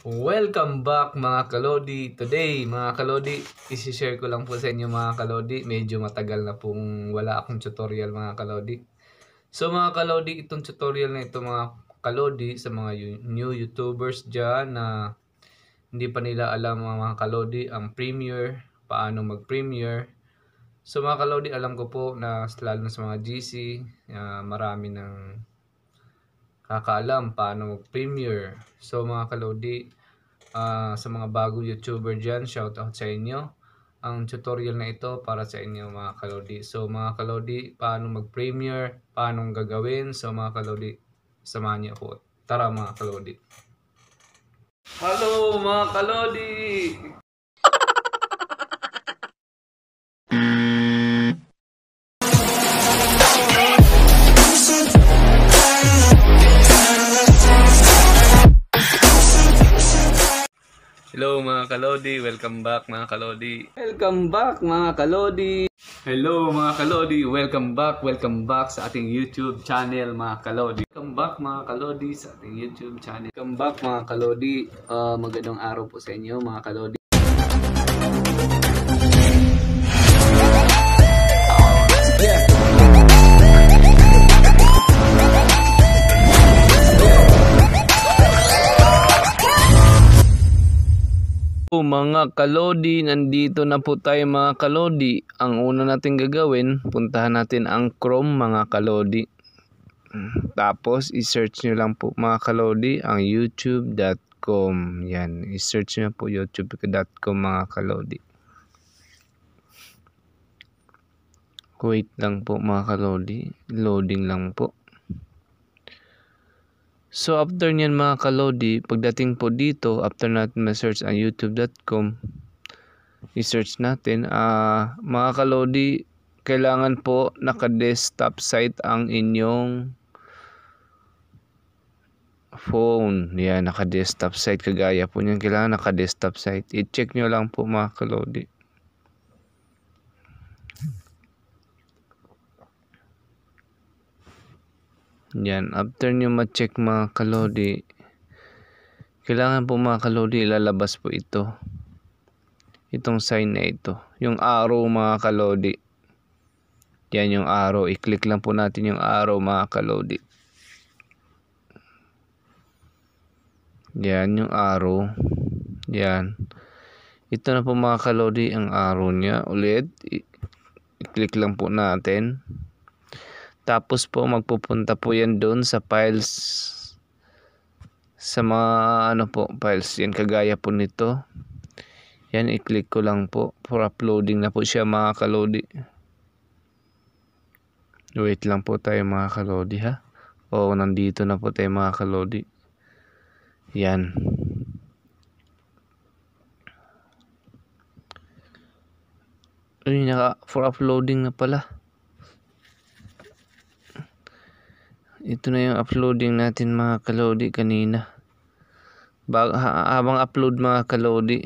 Welcome back mga kalodi. Today mga kalodi, i share ko lang po sa inyo mga kalodi. Medyo matagal na pong wala akong tutorial mga kalodi. So mga kalodi, itong tutorial na ito mga kalodi sa mga new YouTubers dyan na hindi pa nila alam mga, mga kalodi ang Premiere, paano mag-Premiere. So mga kalodi, alam ko po na lalo na sa mga GC, uh, ah, marami ng nakakaalam paano mag-premiere. So mga kalodi, uh, sa mga bagong YouTuber dyan, shout out sa inyo ang tutorial na ito para sa inyo mga kalodi. So mga kalodi, paano mag-premiere, paano gagawin. So mga kalodi, samahan niyo po. Tara mga kalodi. Hello mga kalodi! Kalodi. Welcome back mga Kalodi. Welcome back mga Kalodi. Hello mga Kalodi. Welcome back. Welcome back sa ating YouTube channel mga Kalodi. Welcome back mga Kalodi sa ating YouTube channel. Welcome back mga Kalodi. Uh, magandang araw po sa inyo mga Kalodi. Hello mga kalodi, nandito na po tayo mga kalodi. Ang una natin gagawin, puntahan natin ang Chrome mga kalodi. Tapos i-search nyo lang po mga kalodi ang youtube.com. Yan, i-search nyo po youtube.com mga kalodi. Wait lang po mga kalodi, loading lang po. So after niyan mga kalodi, pagdating po dito, after natin ma-search ang youtube.com, i-search natin, uh, mga kalodi, kailangan po naka-desktop site ang inyong phone. Yan, naka-desktop site. Kagaya po niyan, kailangan naka-desktop site. I-check nyo lang po mga kalodi. Yan, after nyo ma-check mga kalodi, kailangan po mga kalodi ilalabas po ito. Itong sign na ito. Yung arrow mga kalodi. Yan yung arrow. I-click lang po natin yung arrow mga kalodi. Yan yung arrow. Yan. Ito na po mga kalodi ang arrow niya. Ulit, i-click lang po natin. Tapos po magpupunta po yan doon sa files sa mga ano po files yan kagaya po nito. Yan i-click ko lang po for uploading na po siya mga kalodi. Wait lang po tayo mga kalodi ha. O nandito na po tayo mga kalodi. Yan. Uy, naka for uploading na pala. ito na yung uploading natin mga kalodi kanina Bag, habang upload mga kalodi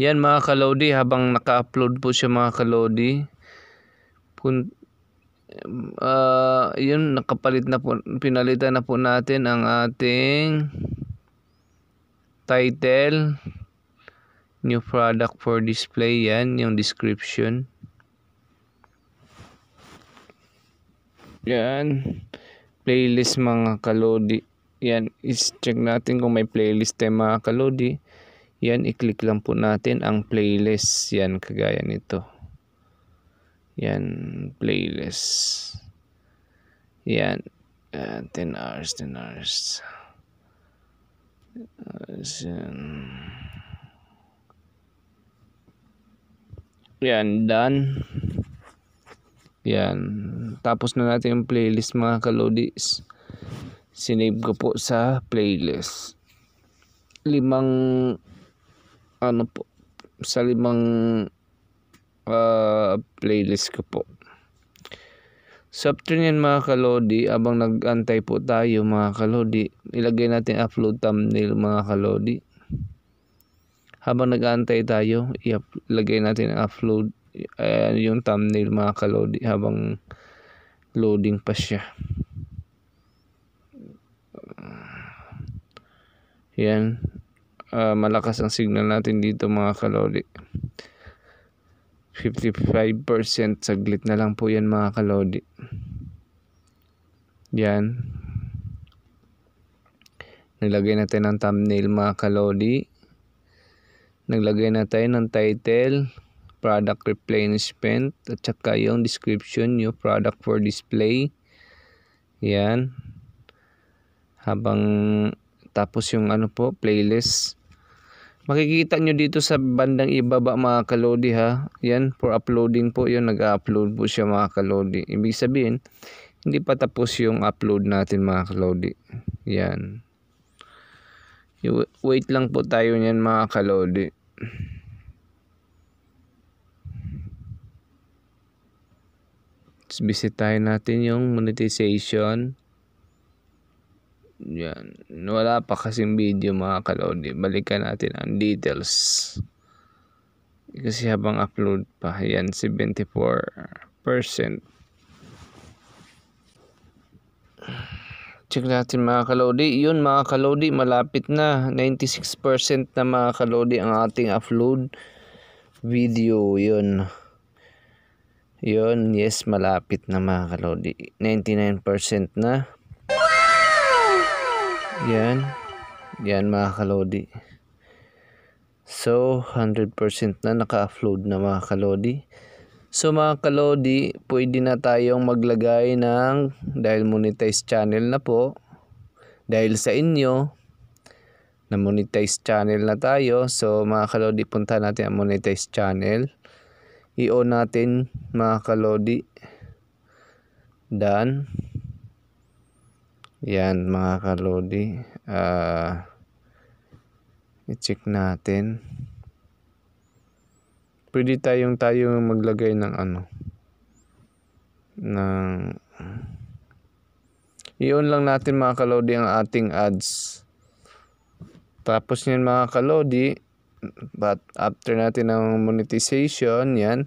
yan mga kalodi habang naka-upload po siya mga kalodi pun, uh, yun nakapalit na po pinalitan na po natin ang ating title new product for display yan yung description Yan. Playlist mga kalodi. Yan, is check natin kung may playlist tayo mga kalodi. Yan, i-click lang po natin ang playlist. Yan, kagaya nito. Yan, playlist. Yan, uh, ah, 10 hours, 10 hours. As yan, done. Yan. Tapos na natin yung playlist mga kalodis. Sinave ko po sa playlist. Limang ano po sa limang uh, playlist ko po. So after nyan mga kalodi, abang nagantay po tayo mga kalodi, ilagay natin upload thumbnail mga kalodi. Habang nagantay tayo, ilagay natin upload ayan ah, yung thumbnail mga kalodi habang loading pa siya yan uh, malakas ang signal natin dito mga kalodi 55% saglit na lang po yan mga kalodi yan naglagay natin ang thumbnail mga kalodi naglagay na tayo ng title product replenishment, at saka yung description, yung product for display. Yan. Habang tapos yung ano po, playlist. Makikita nyo dito sa bandang ibaba mga kalodi ha. Yan, for uploading po yun. Nag-upload po siya mga kalodi. Ibig sabihin, hindi pa tapos yung upload natin mga kalodi. Yan. Wait lang po tayo niyan mga kalodi. bisitahin natin yung monetization. Yan. Wala pa kasing video mga kalodi. Balikan natin ang details. Kasi habang upload pa, yan, 74%. Check natin mga kalodi. Yun mga kalodi, malapit na. 96% na mga kalodi ang ating upload video. Yun. Yun, yes, malapit na mga kalodi. 99% na. Yan. Yan mga kalodi. So, 100% na naka-upload na mga kalodi. So mga kalodi, pwede na tayong maglagay ng dahil monetize channel na po. Dahil sa inyo, na monetize channel na tayo. So mga kalodi, punta natin ang monetize channel i-on natin mga kalodi dan yan mga kalodi uh, i-check natin pwede tayong tayo maglagay ng ano ng i-on lang natin mga kalodi ang ating ads tapos niyan mga kalodi But after natin ng monetization, yan.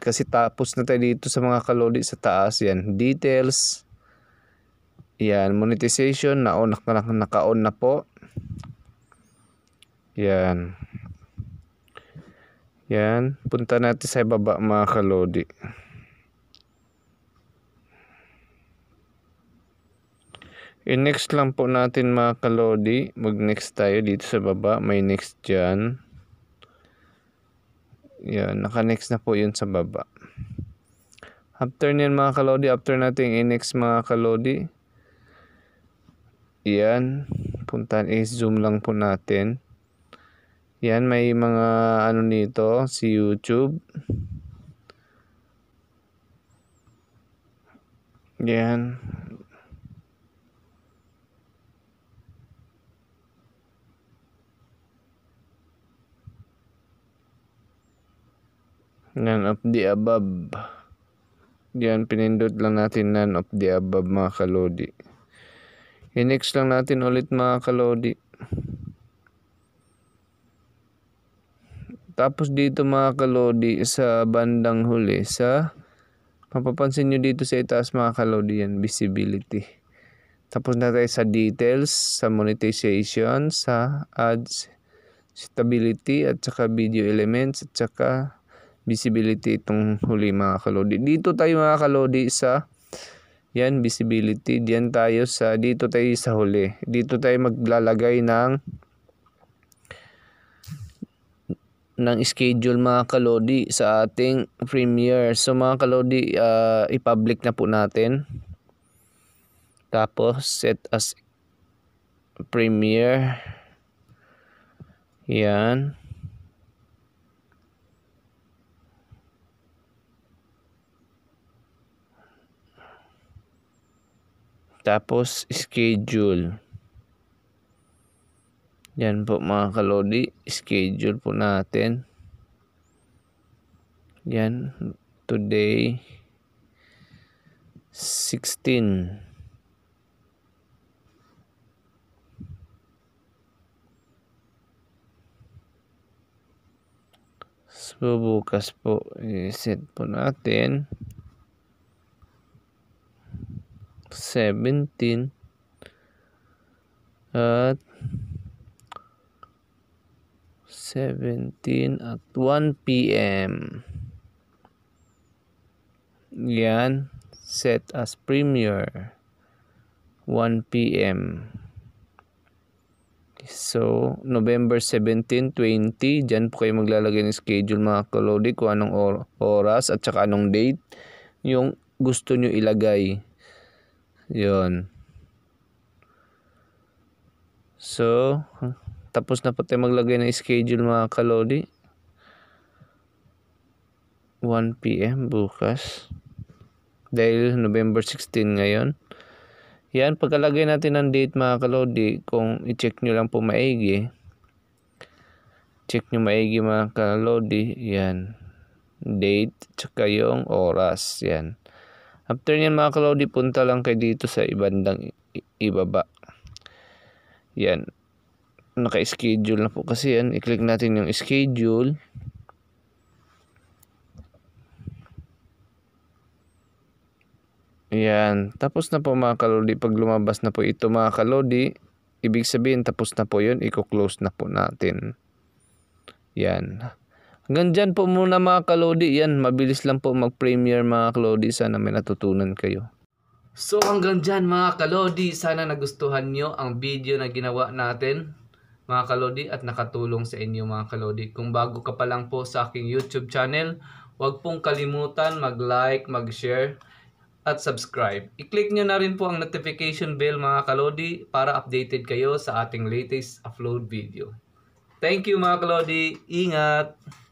Kasi tapos na tayo dito sa mga kalodi sa taas, yan. Details. Yan, monetization, na-on na, naka-on na po. Yan. Yan, punta natin sa baba mga kalodi. I-next lang po natin mga kalodi. Mag-next tayo dito sa baba. May next dyan. Yan, naka-next na po yun sa baba. After niyan mga kalodi, after natin i-next mga kalodi. Yan, puntahan i-zoom lang po natin. Yan, may mga ano nito, si YouTube. Yan, none of the above yan pinindot lang natin none of the above mga kalodi i-next lang natin ulit mga kalodi tapos dito mga kalodi sa bandang huli sa mapapansin nyo dito sa itaas mga kalodi yan visibility tapos na tayo sa details sa monetization sa ads stability at saka video elements at saka visibility itong huli mga kalodi. Dito tayo mga kalodi sa yan visibility. Diyan tayo sa dito tayo sa huli. Dito tayo maglalagay ng ng schedule mga kalodi sa ating premiere. So mga kalodi, uh, i-public na po natin. Tapos set as premiere. Yan. Tapos, schedule. Yan po mga kalodi. Schedule po natin. Yan. Today, 16. So, bukas po, i-set po natin. 17 at 17 at 1 p.m. Yan, set as premiere 1 p.m. So, November 17, 20, dyan po kayo maglalagay ng schedule mga kalodi kung anong oras at saka anong date yung gusto nyo ilagay. Yun. So, tapos na po pati maglagay ng schedule mga kalodi. 1pm bukas. Dahil November 16 ngayon. Yan, pagkalagay natin ng date mga kalodi, kung i-check nyo lang po maigi. Check nyo maigi mga kalodi. Yan. Date, tsaka yung oras. Yan. After niyan mga kalodi, punta lang kay dito sa ibandang ibaba. Yan. Naka-schedule na po kasi yan. I-click natin yung schedule. Yan. Tapos na po mga kalodi. Pag lumabas na po ito mga kalodi, ibig sabihin tapos na po yun. I-close na po natin. Yan. Hanggang dyan po muna mga kalodi. Yan, mabilis lang po mag-premiere mga kalodi. Sana may natutunan kayo. So hanggang dyan mga kalodi. Sana nagustuhan nyo ang video na ginawa natin mga kalodi at nakatulong sa inyo mga kalodi. Kung bago ka pa lang po sa aking YouTube channel, huwag pong kalimutan mag-like, mag-share at subscribe. I-click nyo na rin po ang notification bell mga kalodi para updated kayo sa ating latest upload video. Thank you mga kalodi. Ingat!